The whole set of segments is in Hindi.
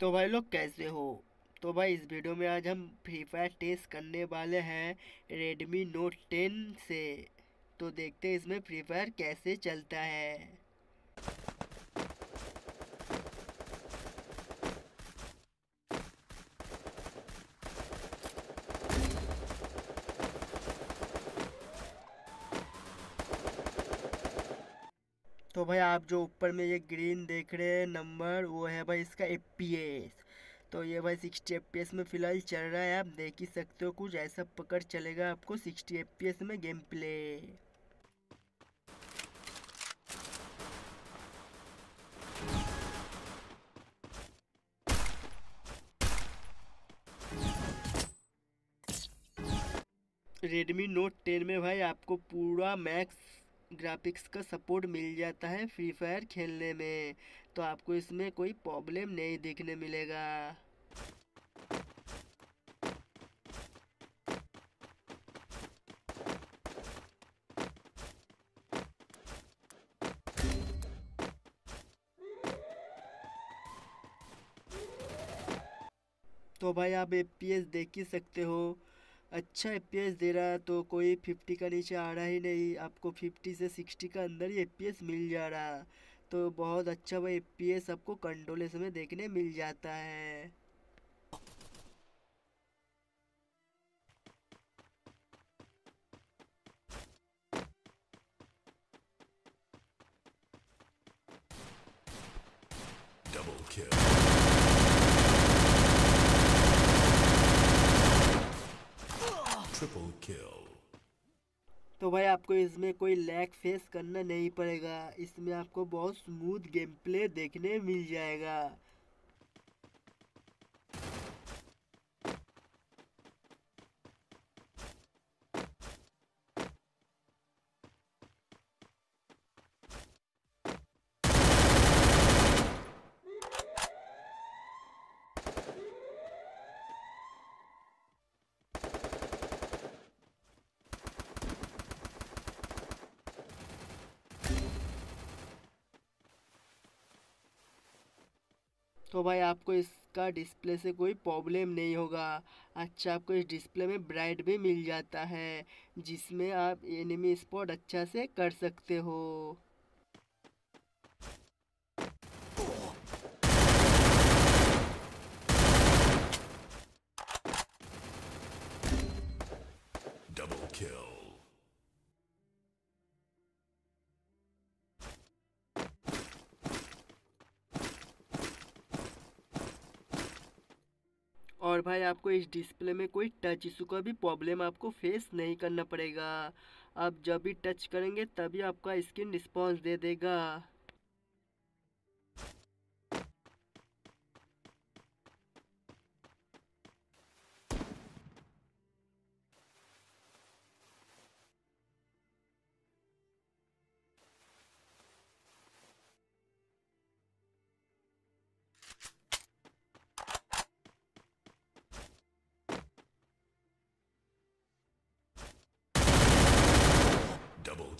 तो भाई लोग कैसे हो तो भाई इस वीडियो में आज हम फ्री फायर टेस्ट करने वाले हैं रेडमी नोट टेन से तो देखते हैं इसमें फ्री फायर कैसे चलता है भाई आप जो ऊपर में ये ग्रीन देख रहे हैं नंबर वो है भाई इसका ए तो ये भाई सिक्सटी एफ में फ़िलहाल चल रहा है आप देख ही सकते हो कुछ ऐसा पकड़ चलेगा आपको सिक्सटी एफ में गेम प्ले Redmi Note 10 में भाई आपको पूरा मैक्स ग्राफिक्स का सपोर्ट मिल जाता है फ्री फायर खेलने में तो आपको इसमें कोई प्रॉब्लम नहीं देखने मिलेगा तो भाई आप एफ देख ही सकते हो अच्छा एफ दे रहा है तो कोई फिफ्टी का नीचे आ रहा ही नहीं आपको फिफ्टी से सिक्सटी का अंदर ही एफ मिल जा रहा तो बहुत अच्छा भाई एफ आपको कंट्रोलेस में देखने मिल जाता है Double kill. triple kill. तो भाई आपको इसमें कोई लैग फेस करना नहीं पड़ेगा इसमें आपको बहुत स्मूथ गेम प्ले देखने मिल जाएगा तो भाई आपको इसका डिस्प्ले से कोई प्रॉब्लम नहीं होगा अच्छा आपको इस डिस्प्ले में ब्राइट भी मिल जाता है जिसमें आप एनिमी स्पॉट अच्छा से कर सकते हो और भाई आपको इस डिस्प्ले में कोई टच इशू का भी प्रॉब्लम आपको फेस नहीं करना पड़ेगा आप जब भी टच करेंगे तभी आपका स्क्रीन रिस्पॉन्स दे देगा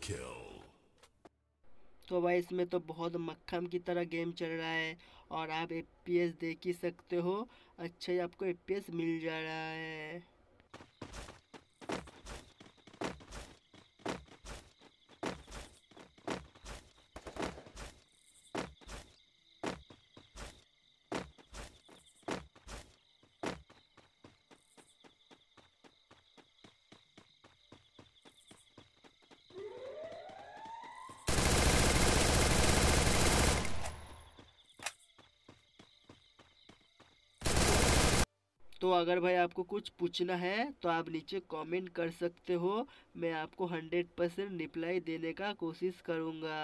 kill. तो भाई इसमें तो बहुत मक्खम की तरह गेम चल रहा है और आप एफ देख ही सकते हो अच्छा ही आपको एफ मिल जा रहा है तो अगर भाई आपको कुछ पूछना है तो आप नीचे कमेंट कर सकते हो मैं आपको हंड्रेड परसेंट रिप्लाई देने का कोशिश करूँगा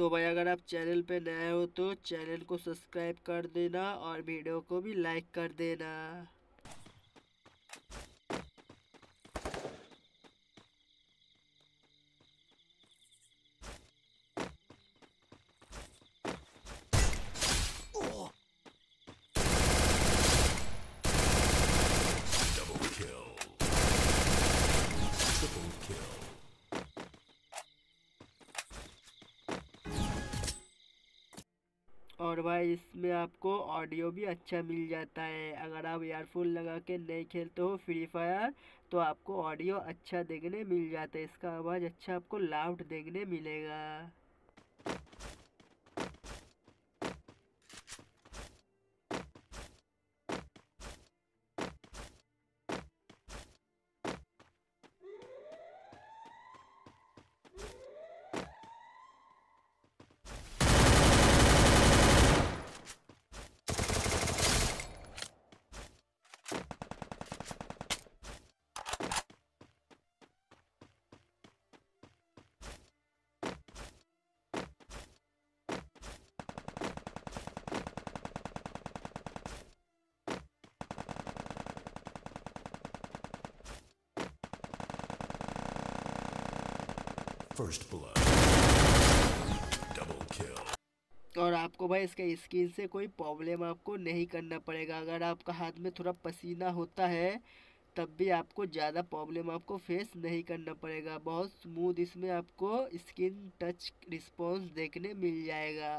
तो भाई अगर आप चैनल पे नए हो तो चैनल को सब्सक्राइब कर देना और वीडियो को भी लाइक कर देना और भाई इसमें आपको ऑडियो भी अच्छा मिल जाता है अगर आप एयरफोन लगा के नहीं खेलते हो फ्री फायर तो आपको ऑडियो अच्छा देखने मिल जाता है इसका आवाज़ अच्छा आपको लाउड देखने मिलेगा First blood. Double kill. और आपको भाई इसके स्किन से कोई प्रॉब्लम आपको नहीं करना पड़ेगा अगर आपका हाथ में थोड़ा पसीना होता है तब भी आपको ज़्यादा प्रॉब्लम आपको फेस नहीं करना पड़ेगा बहुत स्मूथ इसमें आपको स्किन टच रिस्पॉन्स देखने मिल जाएगा